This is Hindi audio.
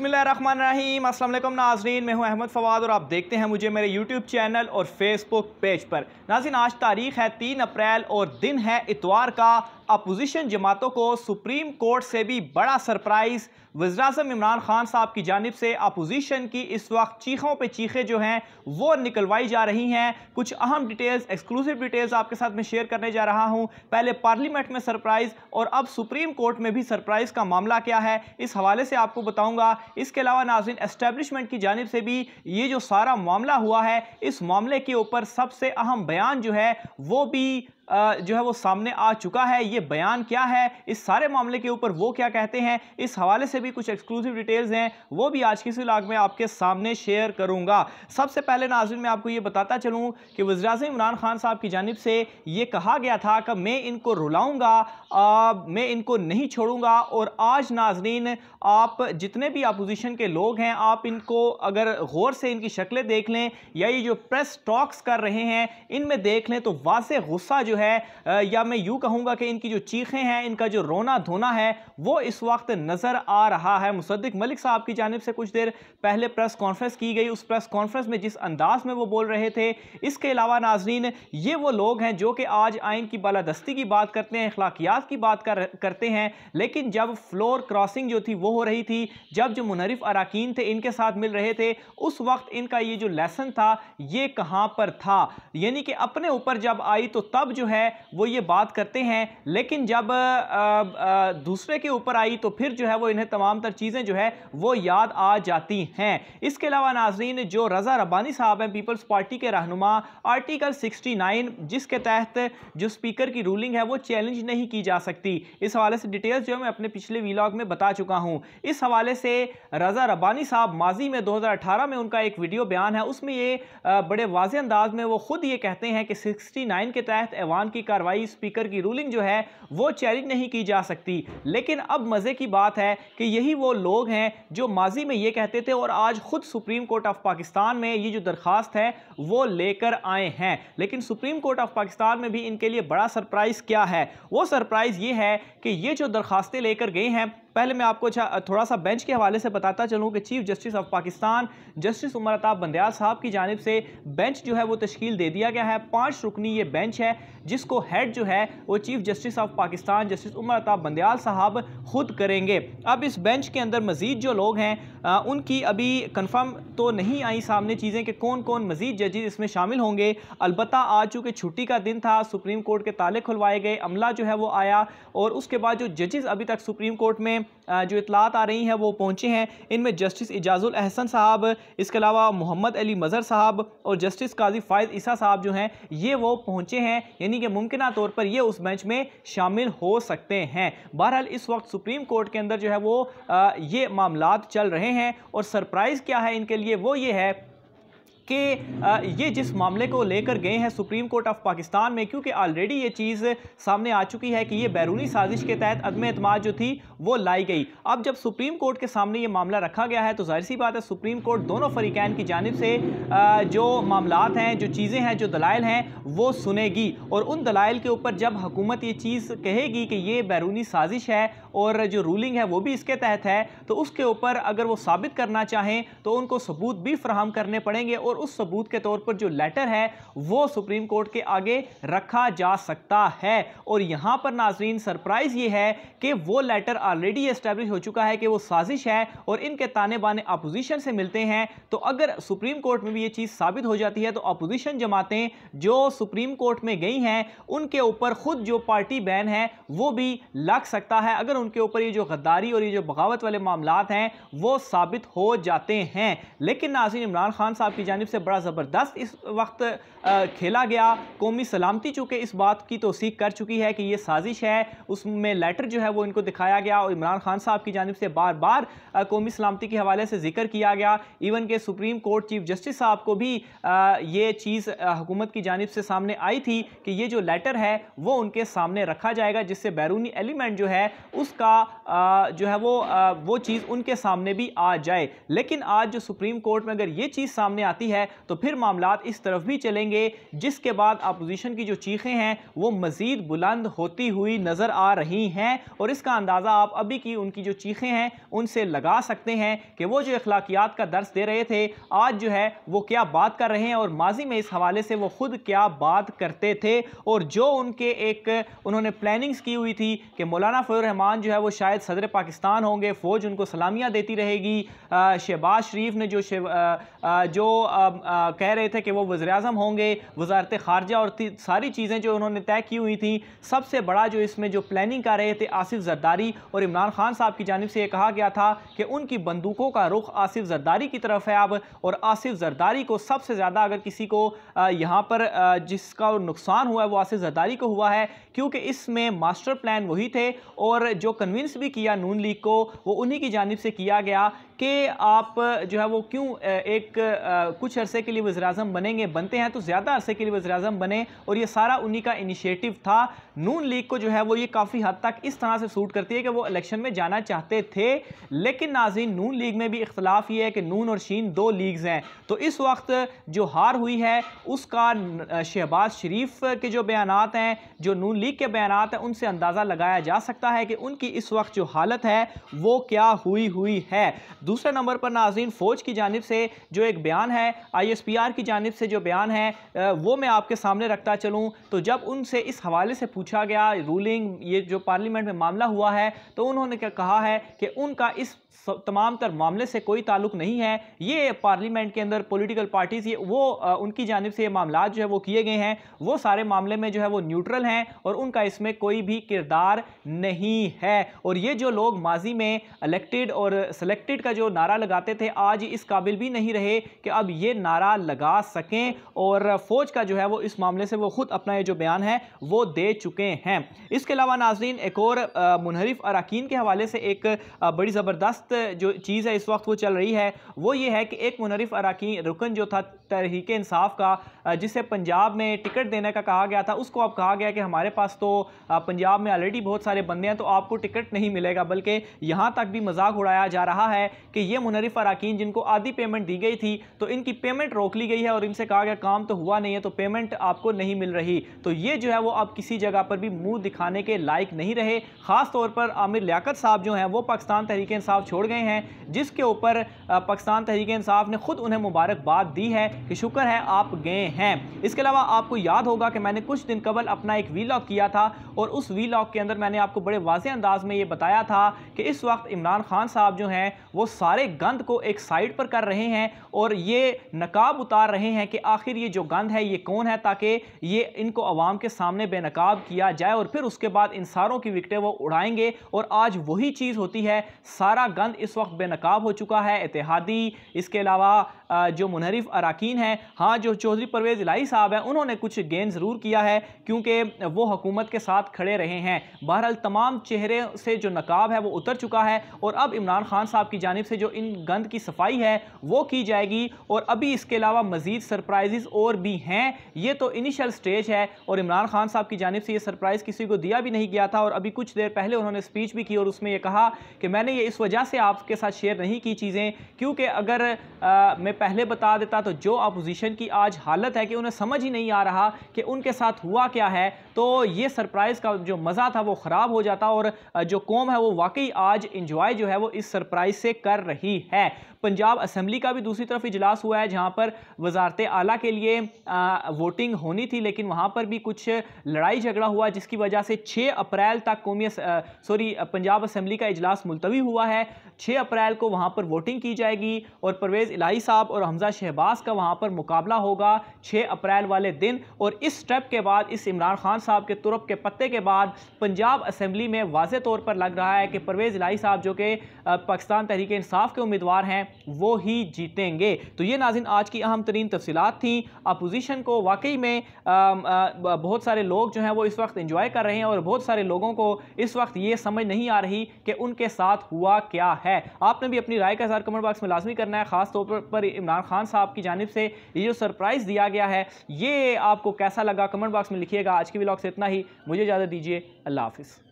बसमीम अल्लाम नाजरीन मैं हूँ अहमद फवाद और आप देखते हैं मुझे मेरे YouTube चैनल और Facebook पेज पर नाजिन आज तारीख है तीन अप्रैल और दिन है इतवार का अपोजिशन जमातों को सुप्रीम कोर्ट से भी बड़ा सरप्राइज़ वजराजम इमरान खान साहब की जानब से अपोजिशन की इस वक्त चीखों पे चीखें जो हैं वो निकलवाई जा रही हैं कुछ अहम डिटेल्स एक्सक्लूसिव डिटेल्स आपके साथ मैं शेयर करने जा रहा हूं पहले पार्लियामेंट में सरप्राइज़ और अब सुप्रीम कोर्ट में भी सरप्राइज़ का मामला क्या है इस हवाले से आपको बताऊँगा इसके अलावा नाजिन इस्टेबलिशमेंट की जानब से भी ये जो सारा मामला हुआ है इस मामले के ऊपर सबसे अहम बयान जो है वो भी जो है वो सामने आ चुका है ये बयान क्या है इस सारे मामले के ऊपर वो क्या कहते हैं इस हवाले से भी कुछ एक्सक्लूसिव डिटेल्स हैं वो भी आज की लाग में आपके सामने शेयर करूँगा सबसे पहले नाजिन मैं आपको ये बताता चलूँ कि वजराज इमरान खान साहब की जानब से ये कहा गया था कि मैं इनको रुलाऊँगा मैं इनको नहीं छोड़ूंगा और आज नाजरीन आप जितने भी अपोजिशन के लोग हैं आप इनको अगर गौर से इनकी शक्लें देख लें या ये जो प्रेस टॉक्स कर रहे हैं इनमें देख लें तो वाज गुस्सा जो है है या मैं यूँ कहूँगा कि इनकी जो चीखें हैं इनका जो रोना धोना है वो इस वक्त नज़र आ रहा है मुसद्दिक मलिक साहब की जानब से कुछ देर पहले प्रेस कॉन्फ्रेंस की गई उस प्रेस कॉन्फ्रेंस में जिस अंदाज में वो बोल रहे थे इसके अलावा नाजरीन ये वो लोग हैं जो कि आज आइन की बालादस्ती की बात करते हैं अखलाकियात की बात कर करते हैं लेकिन जब फ्लोर क्रॉसिंग जो थी वो हो रही थी जब जो मुनरफ अरकान थे इनके साथ मिल रहे थे उस वक्त इनका ये जो लेसन था ये कहाँ पर था यानी कि अपने ऊपर जब आई तो तब जो जो है वो ये बात करते हैं लेकिन जब दूसरे के ऊपर आई तो फिर जो है वो इन्हें तमाम तर चीज़ें जो है वो याद आ जाती हैं इसके अलावा नाजरीन जो रज़ा रबानी साहब हैं पीपल्स पार्टी के रहनुमा आर्टिकल 69 जिसके तहत जो स्पीकर की रूलिंग है वो चैलेंज नहीं की जा सकती इस हवाले से डिटेल्स जो है मैं अपने पिछले वीलाग में बता चुका हूँ इस हवाले से रज़ा रबानी साहब माजी में अठारह में उनका एक वीडियो बयान है उसमें ये बड़े वाज अंदाज में वो खुद ये कहते हैं कि नाइन के तहत अरमान की कार्रवाई स्पीकर की रूलिंग जो है वो चैलेंज नहीं की जा सकती लेकिन अब मज़े की बात है कि यही वो लोग हैं जो माजी में ये कहते थे और आज खुद सुप्रीम कोर्ट ऑफ पाकिस्तान में ये जो दरख्वास्त है वो लेकर आए हैं लेकिन सुप्रीम कोर्ट ऑफ पाकिस्तान में भी इनके लिए बड़ा सरप्राइज़ क्या है वो सरप्राइज़ ये है कि ये जो दरखास्तें लेकर गए हैं पहले मैं आपको अच्छा, थोड़ा सा बेंच के हवाले से बताता चलूँ कि chief justice of Pakistan justice Umar Ata Bandial sahab की जानब से बेंच जो है वो तश्कील दे दिया गया है पाँच रुकनी ये बेंच है जिसको हेड जो है वो chief justice of Pakistan justice Umar Ata Bandial sahab खुद करेंगे अब इस बेंच के अंदर मज़ीद जो लोग हैं उनकी अभी कन्फर्म तो नहीं आई सामने चीज़ें कि कौन कौन मज़ीद जजेज इसमें शामिल होंगे अलबत् आज चूँकि छुट्टी का दिन था सुप्रीम कोर्ट के ताले खुलवाए गए अमला जो है वो आया और उसके बाद जो जजेस अभी तक सुप्रीम कोर्ट में जो इतलात आ रही हैं वो पहुँचे हैं इनमें जस्टिस एजाज़ुल अहसन साहब इसके अलावा मोहम्मद अली मज़र साहब और जस्टिस काजी फ़ायद ईसा साहब जो हैं ये वो पहुँचे हैं यानी कि मुमकिन तौर पर ये उस बेंच में शामिल हो सकते हैं बहरहाल इस वक्त सुप्रीम कोर्ट के अंदर जो है वो आ, ये मामला चल रहे हैं और सरप्राइज़ क्या है इनके लिए वो ये है कि ये जिस मामले को लेकर गए हैं सुप्रीम कोर्ट ऑफ पाकिस्तान में क्योंकि ऑलरेडी ये चीज़ सामने आ चुकी है कि ये बैरूनी साजिश के तहत अदम अतमाद जो थी वो लाई गई अब जब सुप्रीम कोर्ट के सामने ये मामला रखा गया है तो जाहिर सी बात है सुप्रीम कोर्ट दोनों फरीकैन की जानब से जो मामला हैं जो चीज़ें हैं जो दलाइल हैं वो सुनेगी और उन दलाइल के ऊपर जब हुकूमत ये चीज़ कहेगी कि ये बैरूनी साजिश है और जो रूलिंग है वो भी इसके तहत है तो उसके ऊपर अगर वो साबित करना चाहें तो उनको सबूत भी फ्राहम करने पड़ेंगे और और उस सबूत के तौर पर जो लेटर है वो सुप्रीम कोर्ट के आगे रखा जा सकता है और यहाँ पर नाजरीन सरप्राइज़ ये है कि वो लेटर ऑलरेडी इस्टेब्लिश हो चुका है कि वो साजिश है और इनके ताने बाने अपोजिशन से मिलते हैं तो अगर सुप्रीम कोर्ट में भी ये चीज़ साबित हो जाती है तो अपोजिशन जमातें जो सुप्रीम कोर्ट में गई हैं उनके ऊपर खुद जो पार्टी बैन है वो भी लग सकता है अगर उनके ऊपर ये जो गद्दारी और ये जो बगावत वाले मामला हैं वो साबित हो जाते हैं लेकिन नाजिन इमरान खान साहब की जानब जानब से बड़ा ज़बरदस्त इस वक्त खेला गया कौमी सलामती चूँकि इस बात की तोसीक कर चुकी है कि ये साजिश है उसमें लेटर जो है वो इनको दिखाया गया और इमरान खान साहब की जानब से बार बार कौमी सलामती के हवाले से जिक्र किया गया इवन के सुप्रीम कोर्ट चीफ जस्टिस साहब को भी ये चीज़ हुकूमत की जानब से सामने आई थी कि ये जो लेटर है वो उनके सामने रखा जाएगा जिससे बैरूनी एलिमेंट जो है उसका जो है वो वो चीज़ उनके सामने भी आ जाए लेकिन आज जो सुप्रीम कोर्ट में अगर ये चीज़ सामने आती है है तो फिर मामला इस तरफ भी चलेंगे जिसके बाद अपोजिशन की जो चीखें हैं वो मज़ीद बुलंद होती हुई नज़र आ रही हैं और इसका अंदाज़ा आप अभी की उनकी जो चीखें हैं उनसे लगा सकते हैं कि वो जो अखलाकियात का दर्स दे रहे थे आज जो है वो क्या बात कर रहे हैं और माजी में इस हवाले से वो खुद क्या बात करते थे और जो उनके एक उन्होंने प्लानिंग्स की हुई थी कि मौलाना फजलरहमान जो है वो शायद सदर पाकिस्तान होंगे फ़ौज उनको सलामियाँ देती रहेगी शहबाज शरीफ ने जो आ, आ, जो आ, कह रहे थे कि वो वज़र अजम होंगे वजारत खारजा और सारी चीज़ें जो उन्होंने तय की हुई थी सबसे बड़ा जो इसमें जो प्लानिंग कर रहे थे आसिफ जरदारी और इमरान खान साहब की जानब से ये कहा गया था कि उनकी बंदूकों का रुख आसिफ जरदारी की तरफ है अब और आसिफ जरदारी को सबसे ज़्यादा अगर किसी को यहाँ पर जिसका नुकसान हुआ है वो आसिफ जरदारी को हुआ है क्योंकि इसमें मास्टर प्लान वही थे और जो कन्विंस भी किया नून लीग को वो उन्हीं की जानब से किया गया कि आप जो है वो क्यों एक कुछ कुछ अरसे के लिए वजी अजम बनेंगे बनते हैं तो ज़्यादा अरसे के लिए वजी अजम बने और ये सारा उन्हीं का इनिशिएटिव था नून लीग को जो है वो ये काफ़ी हद तक इस तरह से सूट करती है कि वो इलेक्शन में जाना चाहते थे लेकिन नाजी नून लीग में भी इख्तलाफ ये है कि नून और शीन दो लीग्स हैं तो इस वक्त जो हार हुई है उसका शहबाज शरीफ के जो बयान हैं जो नून लीग के बयान हैं उनसे अंदाज़ा लगाया जा सकता है कि उनकी इस वक्त जो हालत है वो क्या हुई हुई है दूसरे नंबर पर नाजीन फ़ौज की जानब से जो एक बयान है आईएसपीआर की जानब से जो बयान है वो मैं आपके सामने रखता चलूँ तो जब उनसे इस हवाले से पूछा गया रूलिंग ये जो पार्लियामेंट में मामला हुआ है तो उन्होंने क्या कहा है कि उनका इस तमाम तर मामले से कोई ताल्लुक नहीं है ये पार्लियामेंट के अंदर पॉलिटिकल पार्टीज़ ये वो आ, उनकी जानब से ये मामला जो है वो किए गए हैं वो सारे मामले में जो है वो न्यूट्रल हैं और उनका इसमें कोई भी किरदार नहीं है और ये जो लोग माजी में इलेक्टेड और सेलेक्टेड का जो नारा लगाते थे आज इस काबिल भी नहीं रहे कि अब ये ये नारा लगा सकें और फ़ौज का जो है वो इस मामले से वो ख़ुद अपना ये जो बयान है वो दे चुके हैं इसके अलावा नाजरीन एक और मुनहरफ अरकान के हवाले से एक बड़ी ज़बरदस्त जो चीज़ है इस वक्त वो चल रही है वो ये है कि एक मुनहरफ अरकान रुकन जो था तहरीक इंसाफ का जिसे पंजाब में टिकट देने का कहा गया था उसको अब कहा गया कि हमारे पास तो पंजाब में ऑलरेडी बहुत सारे बंदे हैं तो आपको टिकट नहीं मिलेगा बल्कि यहाँ तक भी मजाक उड़ाया जा रहा है कि ये मुनरिफ अरकान जिनको आधी पेमेंट दी गई थी तो इनकी पेमेंट रोक ली गई है और इनसे कहा गया काम तो हुआ नहीं है तो पेमेंट आपको नहीं मिल रही तो ये जो है वो अब किसी जगह पर भी मुंह दिखाने के लायक नहीं रहे ख़ास तौर पर आमिर लियाकत साहब जो हैं वो पाकिस्तान तहरीक इंसाफ छोड़ गए हैं जिसके ऊपर पाकिस्तान तहरीक इंसाफ ने खुद उन्हें मुबारकबाद दी है कि शुक्र है आप गए हैं इसके अलावा आपको याद होगा कि मैंने कुछ दिन कबल अपना एक लॉक किया था और उस लॉक के अंदर मैंने आपको बड़े वाजे अंदाज में ये बताया था कि इस वक्त इमरान खान साहब जो हैं वो सारे गंद को एक साइड पर कर रहे हैं और ये नकाब उतार रहे हैं कि आखिर ये जो गंद है ये कौन है ताकि ये इनको आवाम के सामने बेनकाब किया जाए और फिर उसके बाद इन सारों की विकटें वो उड़ाएंगे और आज वही चीज़ होती है सारा गंद इस वक्त बेनकाब हो चुका है इतिहादी इसके अलावा जो मुनहरफ अरकान हैं हाँ जो चौधरी परवेज़ इलाही साहब हैं उन्होंने कुछ गेंद ज़रूर किया है क्योंकि वो हुकूमत के साथ खड़े रहे हैं बहरहाल तमाम चेहरे से जो नकाब है वो उतर चुका है और अब इमरान खान साहब की जानब से जो इन गंद की सफाई है वो की जाएगी और अभी इसके अलावा मज़ीद सरप्राइज़ और भी हैं ये तो इनिशियल स्टेज है और इमरान खान साहब की जानब से ये सरप्राइज़ किसी को दिया भी नहीं गया था और अभी कुछ देर पहले उन्होंने स्पीच भी की और उसमें यह कहा कि मैंने ये इस वजह से आपके साथ शेयर नहीं की चीज़ें क्योंकि अगर आ, मैं पहले बता देता तो जो अपोजिशन की आज हालत है कि उन्हें समझ ही नहीं आ रहा कि उनके साथ हुआ क्या है तो ये सरप्राइज़ का जो मज़ा था वो ख़राब हो जाता और जो कौम है वो वाकई आज इंजॉय जो है वो इस सरप्राइज़ से कर रही है पंजाब असम्बली का भी दूसरी तरफ इजलास हुआ है जहाँ पर वजारत आला के लिए आ, वोटिंग होनी थी लेकिन वहाँ पर भी कुछ लड़ाई झगड़ा हुआ जिसकी वजह से 6 अप्रैल तक कौमी सॉरी पंजाब असम्बली का इजलास मुलतवी हुआ है 6 अप्रैल को वहाँ पर वोटिंग की जाएगी और परवेज़ इलाही साहब और हमजा शहबाज का वहाँ पर मुकाबला होगा छः अप्रैल वाले दिन और इस स्टेप के बाद इस इमरान खान साहब के तुरप के पत्ते के बाद पंजाब असम्बली में वाज तौर पर लग रहा है कि परवेज़ इलाही साहब जो कि पाकिस्तान तहरीक इंसाफ के उम्मीदवार हैं वो ही जीतेंगे तो ये नाजिन आज की अहम तरीन तफसीत थी अपोजिशन को वाकई में बहुत सारे लोग जो हैं वो इस वक्त इंजॉय कर रहे हैं और बहुत सारे लोगों को इस वक्त ये समझ नहीं आ रही कि उनके साथ हुआ क्या है आपने भी अपनी राय का इजहार कमेंट बॉक्स में लाजमी करना है खास तौर पर इमरान खान साहब की जानब से ये जो सरप्राइज़ दिया गया है ये आपको कैसा लगा कमेंट बॉक्स में लिखिएगा आज के ब्लॉग से इतना ही मुझे इजाज़त दीजिए अल्लाह हाफिज़